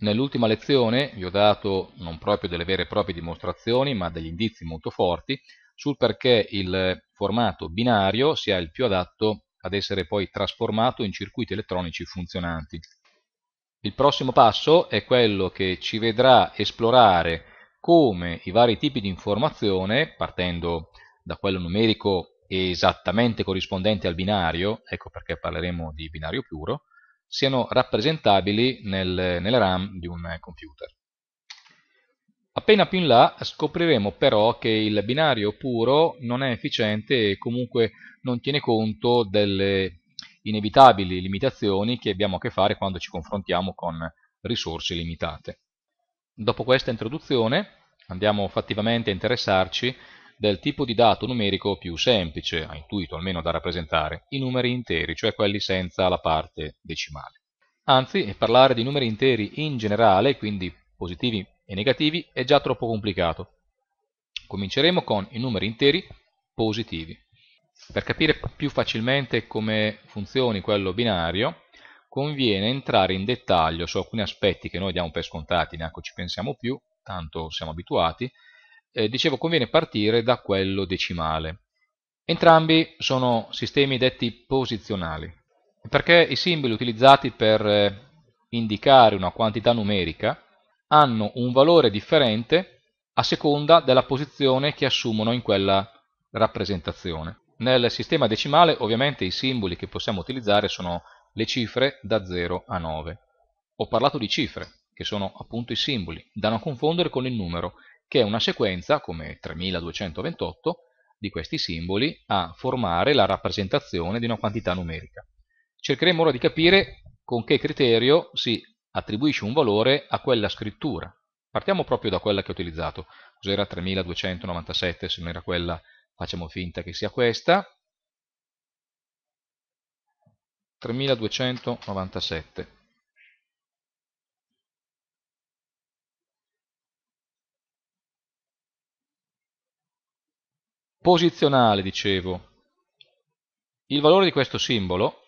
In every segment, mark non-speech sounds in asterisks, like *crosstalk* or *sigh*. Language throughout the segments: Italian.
Nell'ultima lezione vi ho dato non proprio delle vere e proprie dimostrazioni, ma degli indizi molto forti sul perché il formato binario sia il più adatto ad essere poi trasformato in circuiti elettronici funzionanti. Il prossimo passo è quello che ci vedrà esplorare come i vari tipi di informazione, partendo da quello numerico esattamente corrispondente al binario, ecco perché parleremo di binario puro, siano rappresentabili nel, nella RAM di un computer. Appena più in là scopriremo però che il binario puro non è efficiente e comunque non tiene conto delle inevitabili limitazioni che abbiamo a che fare quando ci confrontiamo con risorse limitate. Dopo questa introduzione andiamo fattivamente a interessarci del tipo di dato numerico più semplice, a intuito almeno da rappresentare, i numeri interi, cioè quelli senza la parte decimale. Anzi, parlare di numeri interi in generale, quindi positivi e negativi, è già troppo complicato. Cominceremo con i numeri interi positivi. Per capire più facilmente come funzioni quello binario, conviene entrare in dettaglio su alcuni aspetti che noi diamo per scontati, neanche ci pensiamo più, tanto siamo abituati, eh, dicevo conviene partire da quello decimale. Entrambi sono sistemi detti posizionali, perché i simboli utilizzati per eh, indicare una quantità numerica hanno un valore differente a seconda della posizione che assumono in quella rappresentazione. Nel sistema decimale ovviamente i simboli che possiamo utilizzare sono le cifre da 0 a 9. Ho parlato di cifre, che sono appunto i simboli, da non confondere con il numero, che è una sequenza, come 3228, di questi simboli a formare la rappresentazione di una quantità numerica. Cercheremo ora di capire con che criterio si attribuisce un valore a quella scrittura. Partiamo proprio da quella che ho utilizzato. Cos'era 3297, se non era quella facciamo finta che sia questa. 3297. posizionale, dicevo. Il valore di questo simbolo,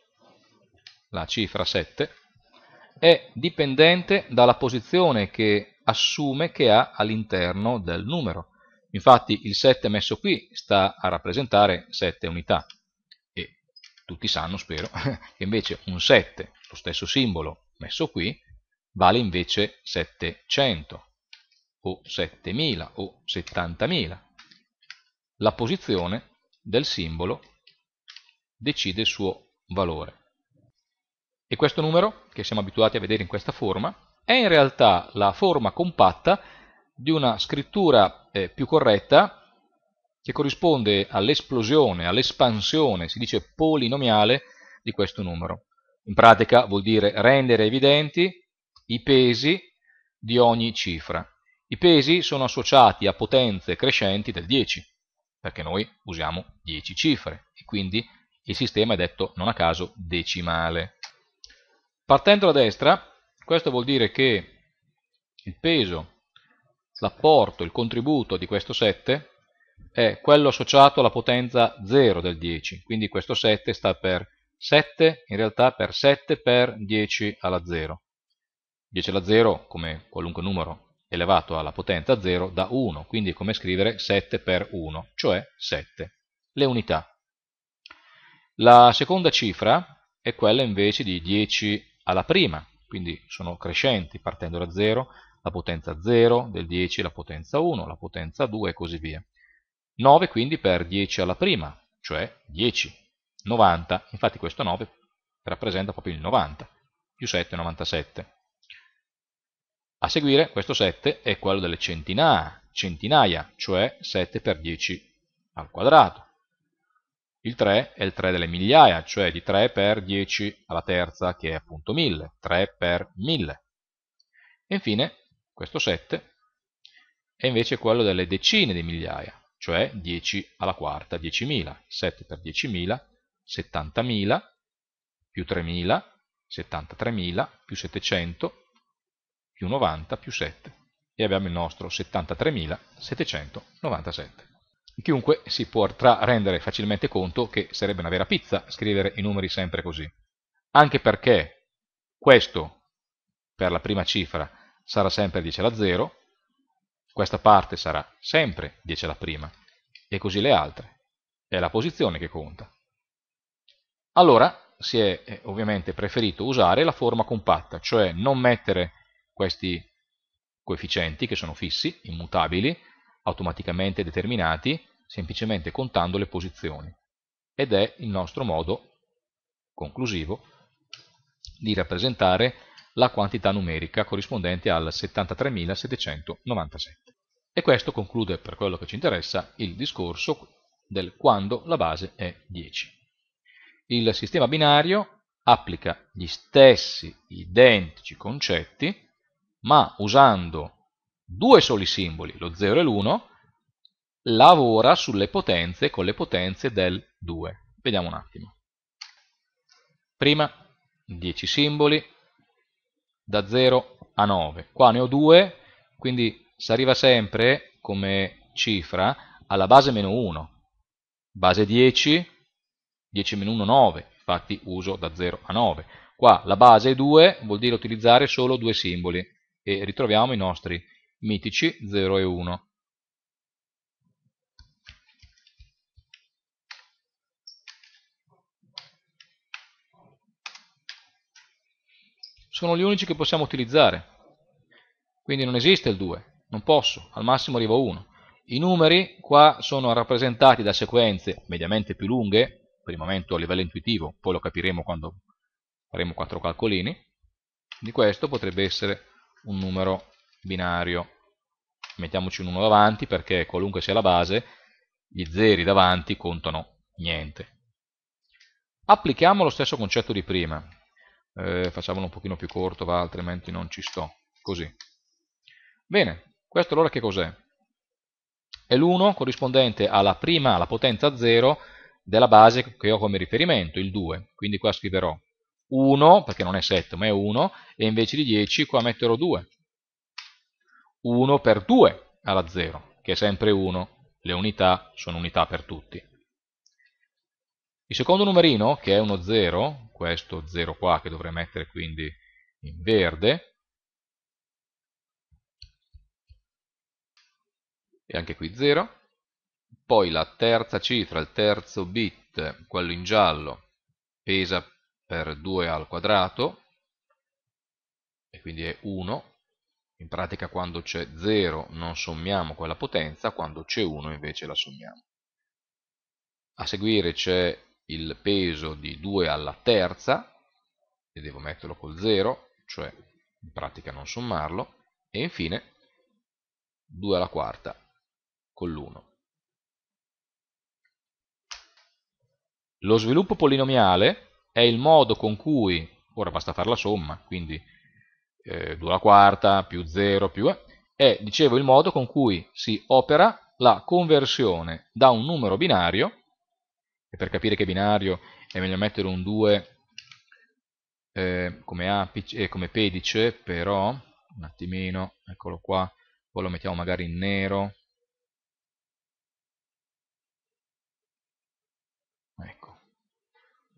la cifra 7, è dipendente dalla posizione che assume che ha all'interno del numero. Infatti il 7 messo qui sta a rappresentare 7 unità e tutti sanno, spero, *laughs* che invece un 7, lo stesso simbolo messo qui, vale invece 700 o 7000 o 70000 la posizione del simbolo decide il suo valore. E questo numero, che siamo abituati a vedere in questa forma, è in realtà la forma compatta di una scrittura eh, più corretta che corrisponde all'esplosione, all'espansione, si dice polinomiale, di questo numero. In pratica vuol dire rendere evidenti i pesi di ogni cifra. I pesi sono associati a potenze crescenti del 10 perché noi usiamo 10 cifre e quindi il sistema è detto non a caso decimale. Partendo da destra, questo vuol dire che il peso, l'apporto, il contributo di questo 7 è quello associato alla potenza 0 del 10, quindi questo 7 sta per 7, in realtà per 7 per 10 alla 0. 10 alla 0, come qualunque numero elevato alla potenza 0 da 1, quindi è come scrivere 7 per 1, cioè 7, le unità. La seconda cifra è quella invece di 10 alla prima, quindi sono crescenti partendo da 0, la potenza 0 del 10, la potenza 1, la potenza 2 e così via. 9 quindi per 10 alla prima, cioè 10. 90, infatti questo 9 rappresenta proprio il 90, più 7 è 97. A seguire questo 7 è quello delle centinaia, centinaia cioè 7 per 10 al quadrato. Il 3 è il 3 delle migliaia, cioè di 3 per 10 alla terza, che è appunto 1000, 3 per 1000. E infine, questo 7 è invece quello delle decine di migliaia, cioè 10 alla quarta, 10.000. 7 per 10.000, 70.000, più 3.000, 73.000, più 700, più 90 più 7 e abbiamo il nostro 73.797. Chiunque si potrà rendere facilmente conto che sarebbe una vera pizza scrivere i numeri sempre così, anche perché questo per la prima cifra sarà sempre 10 alla 0, questa parte sarà sempre 10 alla prima e così le altre, è la posizione che conta. Allora si è eh, ovviamente preferito usare la forma compatta, cioè non mettere questi coefficienti che sono fissi, immutabili, automaticamente determinati, semplicemente contando le posizioni. Ed è il nostro modo conclusivo di rappresentare la quantità numerica corrispondente al 73.797. E questo conclude, per quello che ci interessa, il discorso del quando la base è 10. Il sistema binario applica gli stessi identici concetti ma usando due soli simboli, lo 0 e l'1, lavora sulle potenze con le potenze del 2. Vediamo un attimo. Prima 10 simboli, da 0 a 9. Qua ne ho 2, quindi si arriva sempre come cifra alla base meno 1. Base 10, 10 meno 1, 9, infatti uso da 0 a 9. Qua la base è 2, vuol dire utilizzare solo due simboli, e ritroviamo i nostri mitici 0 e 1. Sono gli unici che possiamo utilizzare, quindi non esiste il 2, non posso, al massimo arrivo 1. I numeri qua sono rappresentati da sequenze mediamente più lunghe, per il momento a livello intuitivo, poi lo capiremo quando faremo quattro calcolini, di questo potrebbe essere un numero binario. Mettiamoci un 1 davanti perché qualunque sia la base, gli zeri davanti contano niente. Applichiamo lo stesso concetto di prima. Eh, facciamolo un pochino più corto, va, altrimenti non ci sto. Così. Bene, questo allora che cos'è? È l'1 corrispondente alla prima, alla potenza 0 della base che ho come riferimento, il 2. Quindi qua scriverò 1, perché non è 7 ma è 1, e invece di 10 qua metterò 2. 1 per 2 alla 0, che è sempre 1, le unità sono unità per tutti. Il secondo numerino, che è uno 0, questo 0 qua che dovrei mettere quindi in verde, e anche qui 0, poi la terza cifra, il terzo bit, quello in giallo, pesa per 2 al quadrato e quindi è 1 in pratica quando c'è 0 non sommiamo quella potenza quando c'è 1 invece la sommiamo a seguire c'è il peso di 2 alla terza e devo metterlo col 0 cioè in pratica non sommarlo e infine 2 alla quarta con l'1 lo sviluppo polinomiale è il modo con cui, ora basta fare la somma, quindi eh, 2 alla quarta più 0 più... Eh, è, dicevo, il modo con cui si opera la conversione da un numero binario, e per capire che binario è meglio mettere un 2 eh, come, A, eh, come pedice, però, un attimino, eccolo qua, poi lo mettiamo magari in nero,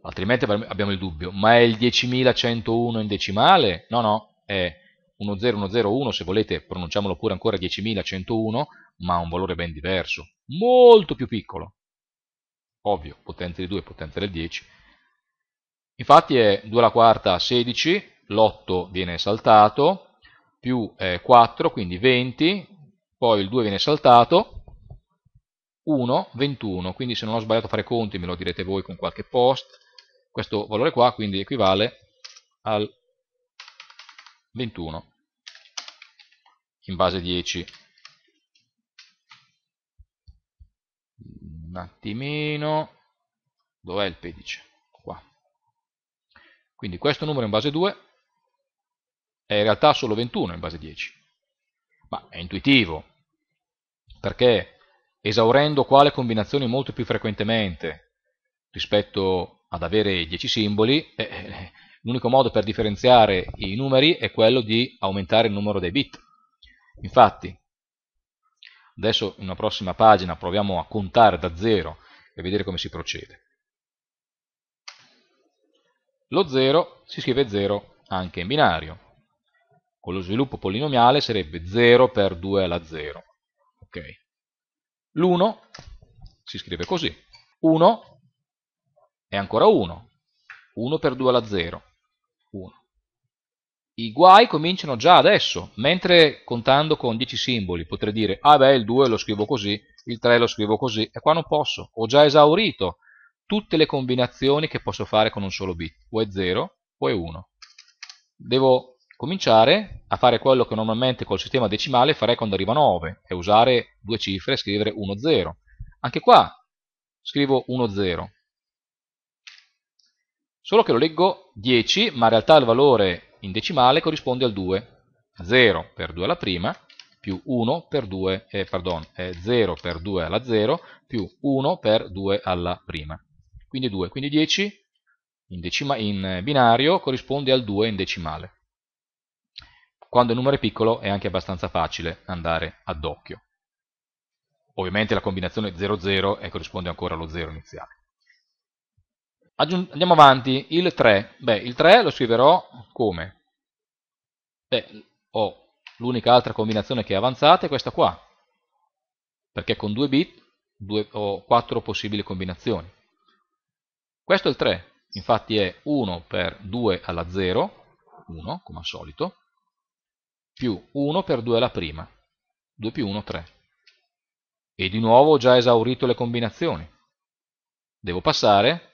altrimenti abbiamo il dubbio, ma è il 10.101 in decimale? No, no, è 10101, se volete pronunciamolo pure ancora 10.101, ma ha un valore ben diverso, molto più piccolo. Ovvio, potenza di 2, potenza del 10. Infatti è 2 alla quarta 16, l'8 viene saltato, più 4, eh, quindi 20, poi il 2 viene saltato, 1, 21, quindi se non ho sbagliato a fare conti me lo direte voi con qualche post, questo valore qua quindi equivale al 21 in base 10 un attimino dov'è il pedice? qua quindi questo numero in base 2 è in realtà solo 21 in base 10 ma è intuitivo perché esaurendo quale combinazione molto più frequentemente rispetto ad avere 10 simboli, eh, eh, l'unico modo per differenziare i numeri è quello di aumentare il numero dei bit. Infatti, adesso in una prossima pagina proviamo a contare da 0 e vedere come si procede. Lo 0 si scrive 0 anche in binario. Con lo sviluppo polinomiale sarebbe 0 per 2 alla 0. Okay. L'1 si scrive così. 1 e ancora 1. 1 per 2 alla 0. 1. I guai cominciano già adesso, mentre contando con 10 simboli potrei dire, ah beh, il 2 lo scrivo così, il 3 lo scrivo così, e qua non posso, ho già esaurito tutte le combinazioni che posso fare con un solo bit, o è 0 o è 1. Devo cominciare a fare quello che normalmente col sistema decimale farei quando arriva 9, e usare due cifre e scrivere 1, 0. Anche qua scrivo 1, 0, solo che lo leggo 10, ma in realtà il valore in decimale corrisponde al 2. 0 per 2 alla prima più 1 per 2, eh, pardon, eh, 0 per 2 alla 0 più 1 per 2 alla prima. Quindi 2, quindi 10 in, decima, in binario corrisponde al 2 in decimale. Quando il numero è piccolo è anche abbastanza facile andare ad occhio. Ovviamente la combinazione 0,0 eh, corrisponde ancora allo 0 iniziale andiamo avanti, il 3. Beh, il 3 lo scriverò come? Beh, ho l'unica altra combinazione che è avanzata è questa qua, perché con 2 bit due, ho 4 possibili combinazioni. Questo è il 3, infatti è 1 per 2 alla 0, 1 come al solito, più 1 per 2 alla prima, 2 più 1, 3. E di nuovo ho già esaurito le combinazioni. Devo passare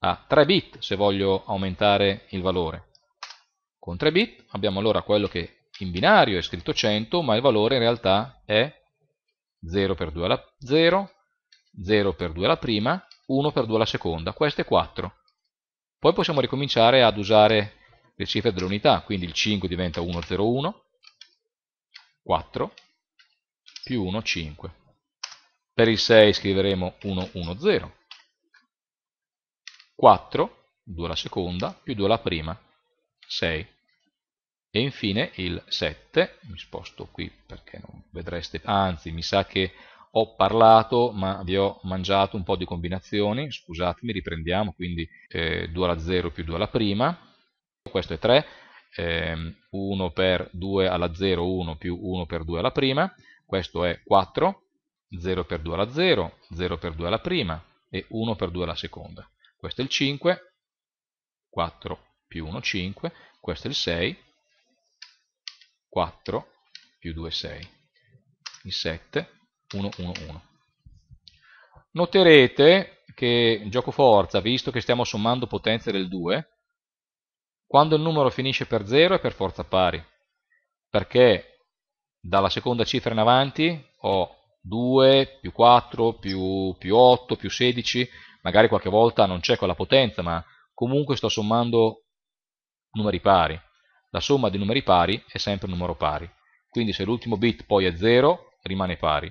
a 3 bit se voglio aumentare il valore. Con 3 bit abbiamo allora quello che in binario è scritto 100, ma il valore in realtà è 0 per 2 alla 0, 0 per 2 alla prima, 1 per 2 alla seconda, questo è 4. Poi possiamo ricominciare ad usare le cifre dell'unità, quindi il 5 diventa 1, 0, 1, 4, più 1, 5. Per il 6 scriveremo 1, 1, 0, 4, 2 alla seconda, più 2 alla prima, 6. E infine il 7, mi sposto qui perché non vedreste, anzi mi sa che ho parlato ma vi ho mangiato un po' di combinazioni, scusatemi, riprendiamo, quindi eh, 2 alla 0 più 2 alla prima, questo è 3, eh, 1 per 2 alla 0, 1 più 1 per 2 alla prima, questo è 4, 0 per 2 alla 0, 0 per 2 alla prima e 1 per 2 alla seconda questo è il 5, 4 più 1, 5, questo è il 6, 4 più 2, 6, il 7, 1, 1, 1. Noterete che in gioco forza, visto che stiamo sommando potenze del 2, quando il numero finisce per 0 è per forza pari, perché dalla seconda cifra in avanti ho 2 più 4 più, più 8 più 16 magari qualche volta non c'è quella potenza, ma comunque sto sommando numeri pari. La somma di numeri pari è sempre un numero pari, quindi se l'ultimo bit poi è 0 rimane pari.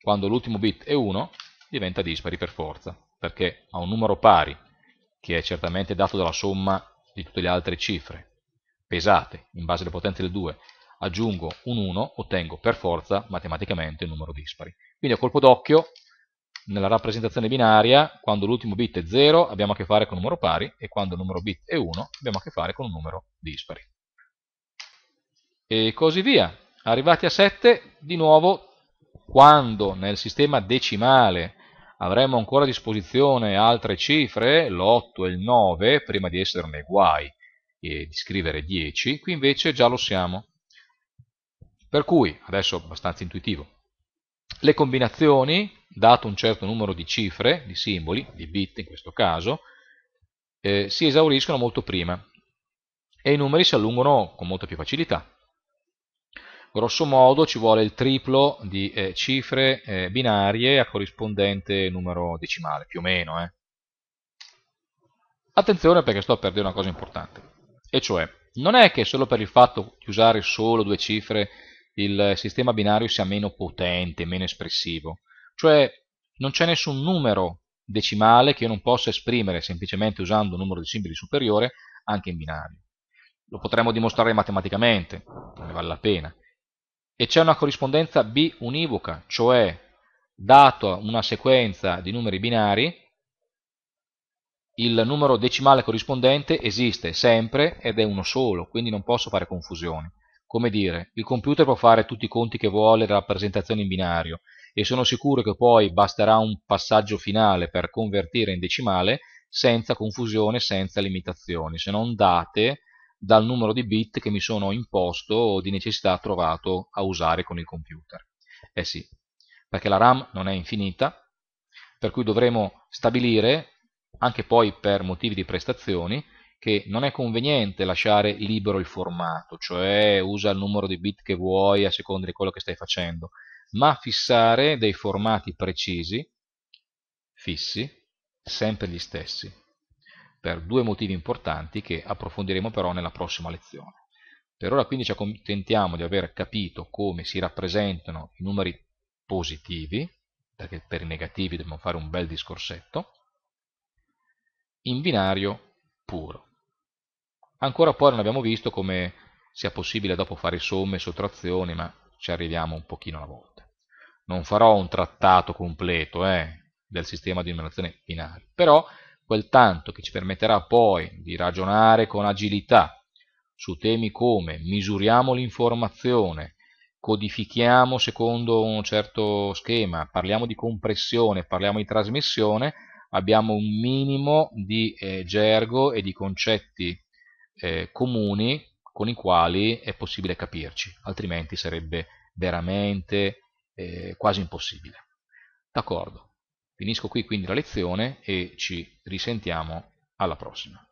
Quando l'ultimo bit è 1 diventa dispari per forza, perché ha un numero pari, che è certamente dato dalla somma di tutte le altre cifre, pesate, in base alle potenze del 2, aggiungo un 1, ottengo per forza matematicamente un numero dispari. Quindi a colpo d'occhio nella rappresentazione binaria, quando l'ultimo bit è 0 abbiamo a che fare con un numero pari e quando il numero bit è 1 abbiamo a che fare con un numero dispari. E così via. Arrivati a 7, di nuovo, quando nel sistema decimale avremo ancora a disposizione altre cifre, l'8 e il 9, prima di esserne guai e di scrivere 10, qui invece già lo siamo. Per cui, adesso abbastanza intuitivo, le combinazioni dato un certo numero di cifre, di simboli, di bit in questo caso, eh, si esauriscono molto prima e i numeri si allungano con molta più facilità. Grosso modo ci vuole il triplo di eh, cifre eh, binarie a corrispondente numero decimale, più o meno. Eh. Attenzione perché sto a perdere una cosa importante, e cioè non è che solo per il fatto di usare solo due cifre il sistema binario sia meno potente, meno espressivo. Cioè non c'è nessun numero decimale che io non possa esprimere semplicemente usando un numero di simboli superiore anche in binario. Lo potremmo dimostrare matematicamente, ne vale la pena. E c'è una corrispondenza B univoca, cioè dato una sequenza di numeri binari, il numero decimale corrispondente esiste sempre ed è uno solo, quindi non posso fare confusione. Come dire, il computer può fare tutti i conti che vuole della rappresentazione in binario, e sono sicuro che poi basterà un passaggio finale per convertire in decimale senza confusione, senza limitazioni, se non date dal numero di bit che mi sono imposto o di necessità trovato a usare con il computer. Eh sì, perché la RAM non è infinita, per cui dovremo stabilire, anche poi per motivi di prestazioni, che non è conveniente lasciare libero il formato, cioè usa il numero di bit che vuoi a seconda di quello che stai facendo, ma fissare dei formati precisi, fissi, sempre gli stessi, per due motivi importanti che approfondiremo però nella prossima lezione. Per ora quindi ci accontentiamo di aver capito come si rappresentano i numeri positivi, perché per i negativi dobbiamo fare un bel discorsetto, in binario puro. Ancora poi non abbiamo visto come sia possibile dopo fare somme e sottrazioni, ma ci arriviamo un pochino alla volta. Non farò un trattato completo eh, del sistema di numerazione binario, però quel tanto che ci permetterà poi di ragionare con agilità su temi come misuriamo l'informazione, codifichiamo secondo un certo schema, parliamo di compressione, parliamo di trasmissione, abbiamo un minimo di eh, gergo e di concetti eh, comuni con i quali è possibile capirci, altrimenti sarebbe veramente eh, quasi impossibile. D'accordo, finisco qui quindi la lezione e ci risentiamo alla prossima.